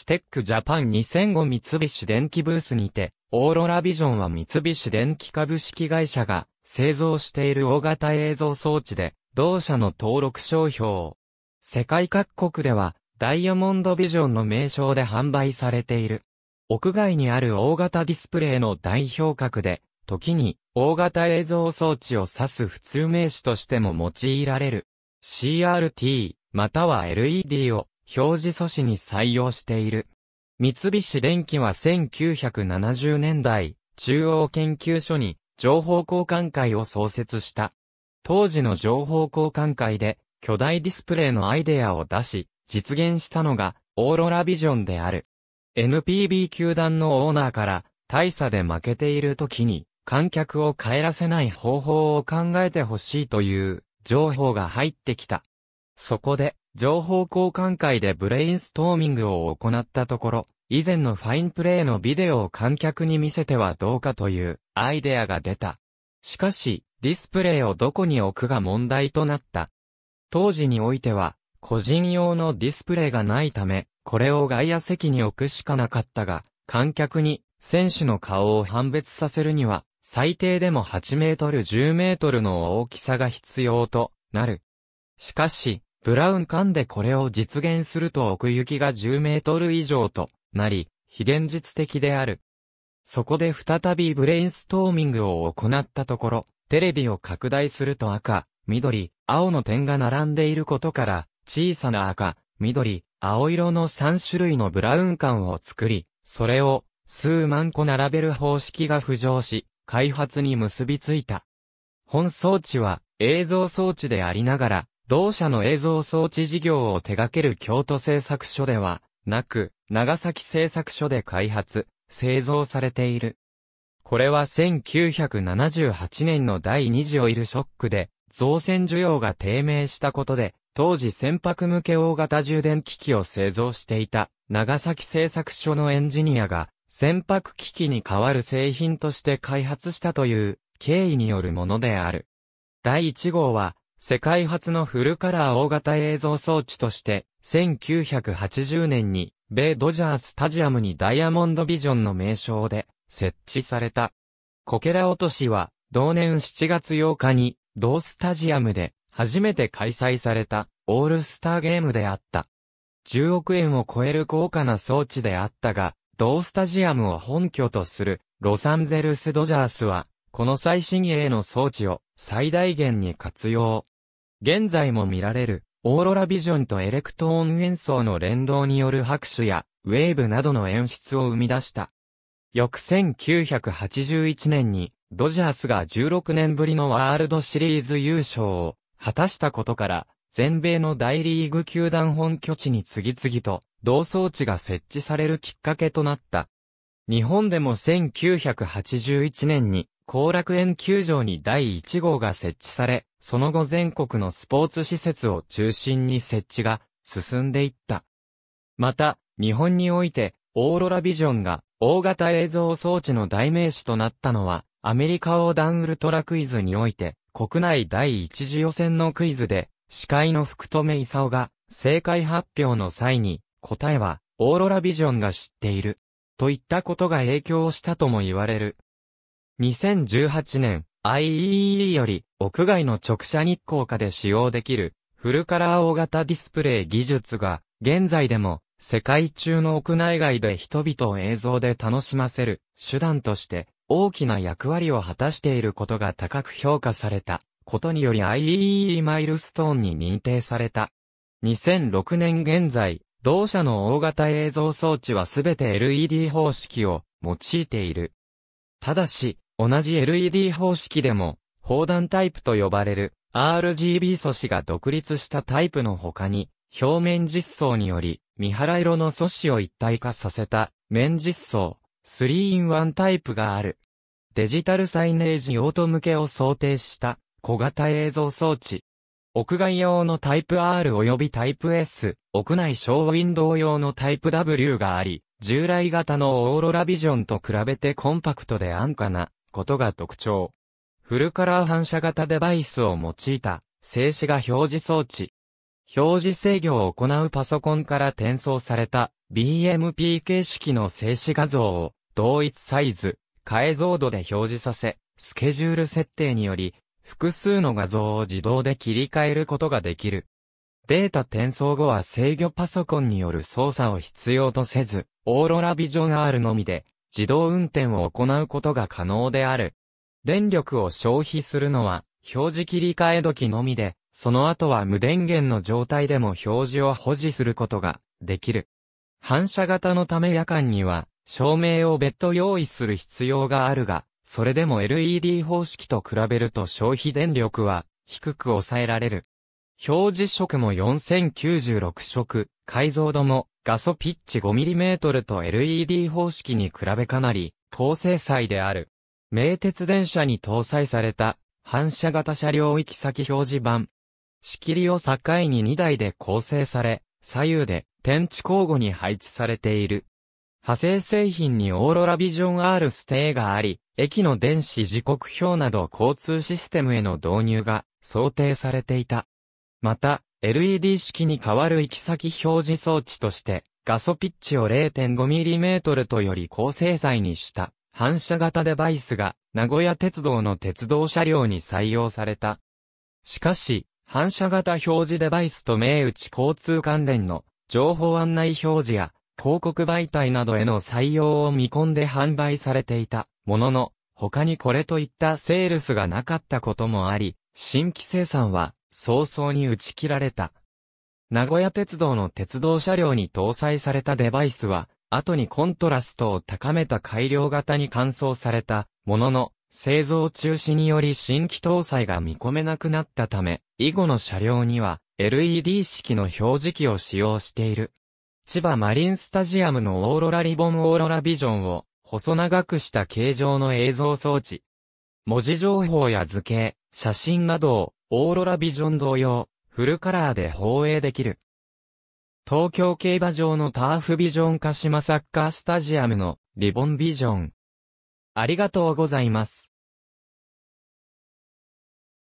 ステックジャパン2005三菱電機ブースにて、オーロラビジョンは三菱電機株式会社が製造している大型映像装置で、同社の登録商標。世界各国では、ダイヤモンドビジョンの名称で販売されている。屋外にある大型ディスプレイの代表格で、時に大型映像装置を指す普通名詞としても用いられる。CRT、または LED を表示素子に採用している。三菱電機は1970年代、中央研究所に情報交換会を創設した。当時の情報交換会で巨大ディスプレイのアイデアを出し、実現したのがオーロラビジョンである。NPB 球団のオーナーから大差で負けている時に観客を帰らせない方法を考えてほしいという情報が入ってきた。そこで情報交換会でブレインストーミングを行ったところ、以前のファインプレーのビデオを観客に見せてはどうかというアイデアが出た。しかし、ディスプレイをどこに置くが問題となった。当時においては、個人用のディスプレイがないため、これを外野席に置くしかなかったが、観客に選手の顔を判別させるには、最低でも8メートル10メートルの大きさが必要となる。しかし、ブラウン管でこれを実現すると奥行きが10メートル以上となり、非現実的である。そこで再びブレインストーミングを行ったところ、テレビを拡大すると赤、緑、青の点が並んでいることから、小さな赤、緑、青色の3種類のブラウン管を作り、それを数万個並べる方式が浮上し、開発に結びついた。本装置は映像装置でありながら、同社の映像装置事業を手掛ける京都製作所では、なく、長崎製作所で開発、製造されている。これは1978年の第2次オイルショックで、造船需要が低迷したことで、当時船舶向け大型充電機器を製造していた、長崎製作所のエンジニアが、船舶機器に代わる製品として開発したという、経緯によるものである。第1号は、世界初のフルカラー大型映像装置として、1980年に、米ドジャースタジアムにダイヤモンドビジョンの名称で設置された。コケラ落としは、同年7月8日に、同スタジアムで初めて開催されたオールスターゲームであった。10億円を超える高価な装置であったが、同スタジアムを本拠とするロサンゼルスドジャースは、この最新鋭の装置を最大限に活用。現在も見られる、オーロラビジョンとエレクトーン演奏の連動による拍手や、ウェーブなどの演出を生み出した。翌1981年に、ドジャースが16年ぶりのワールドシリーズ優勝を果たしたことから、全米の大リーグ球団本拠地に次々と同装地が設置されるきっかけとなった。日本でも1981年に後楽園球場に第1号が設置され、その後全国のスポーツ施設を中心に設置が進んでいった。また、日本において、オーロラビジョンが大型映像装置の代名詞となったのは、アメリカ横断ウルトラクイズにおいて、国内第一次予選のクイズで、司会の福留勲が、正解発表の際に、答えは、オーロラビジョンが知っている、といったことが影響したとも言われる。2018年、IEE より屋外の直射日光下で使用できるフルカラー大型ディスプレイ技術が現在でも世界中の屋内外で人々を映像で楽しませる手段として大きな役割を果たしていることが高く評価されたことにより IEE マイルストーンに認定された。2006年現在、同社の大型映像装置はすべて LED 方式を用いている。ただし、同じ LED 方式でも、砲弾タイプと呼ばれる RGB 素子が独立したタイプの他に、表面実装により、三原色の素子を一体化させた面実装 3-in-1 タイプがある。デジタルサイネージ用途向けを想定した小型映像装置。屋外用のタイプ R 及びタイプ S、屋内小ウィンドウ用のタイプ W があり、従来型のオーロラビジョンと比べてコンパクトで安価なことが特徴。フルカラー反射型デバイスを用いた静止画表示装置。表示制御を行うパソコンから転送された BMP 形式の静止画像を同一サイズ、解像度で表示させ、スケジュール設定により複数の画像を自動で切り替えることができる。データ転送後は制御パソコンによる操作を必要とせず、オーロラビジョン R のみで自動運転を行うことが可能である。電力を消費するのは、表示切り替え時のみで、その後は無電源の状態でも表示を保持することができる。反射型のため夜間には、照明を別途用意する必要があるが、それでも LED 方式と比べると消費電力は低く抑えられる。表示色も4096色、解像度も画素ピッチ 5mm と LED 方式に比べかなり高精細である。名鉄電車に搭載された反射型車両行き先表示板。仕切りを境に2台で構成され、左右で天地交互に配置されている。派生製品にオーロラビジョン R ステーがあり、駅の電子時刻表など交通システムへの導入が想定されていた。また、LED 式に変わる行き先表示装置として、ガソピッチを 0.5mm とより高精細にした反射型デバイスが名古屋鉄道の鉄道車両に採用された。しかし、反射型表示デバイスと名打ち交通関連の情報案内表示や広告媒体などへの採用を見込んで販売されていたものの、他にこれといったセールスがなかったこともあり、新規生産は早々に打ち切られた。名古屋鉄道の鉄道車両に搭載されたデバイスは、後にコントラストを高めた改良型に換装されたものの、製造中止により新規搭載が見込めなくなったため、以後の車両には LED 式の表示器を使用している。千葉マリンスタジアムのオーロラリボンオーロラビジョンを細長くした形状の映像装置。文字情報や図形、写真などをオーロラビジョン同様、フルカラーで放映できる。東京競馬場のターフビジョン鹿島サッカースタジアムのリボンビジョン。ありがとうございます。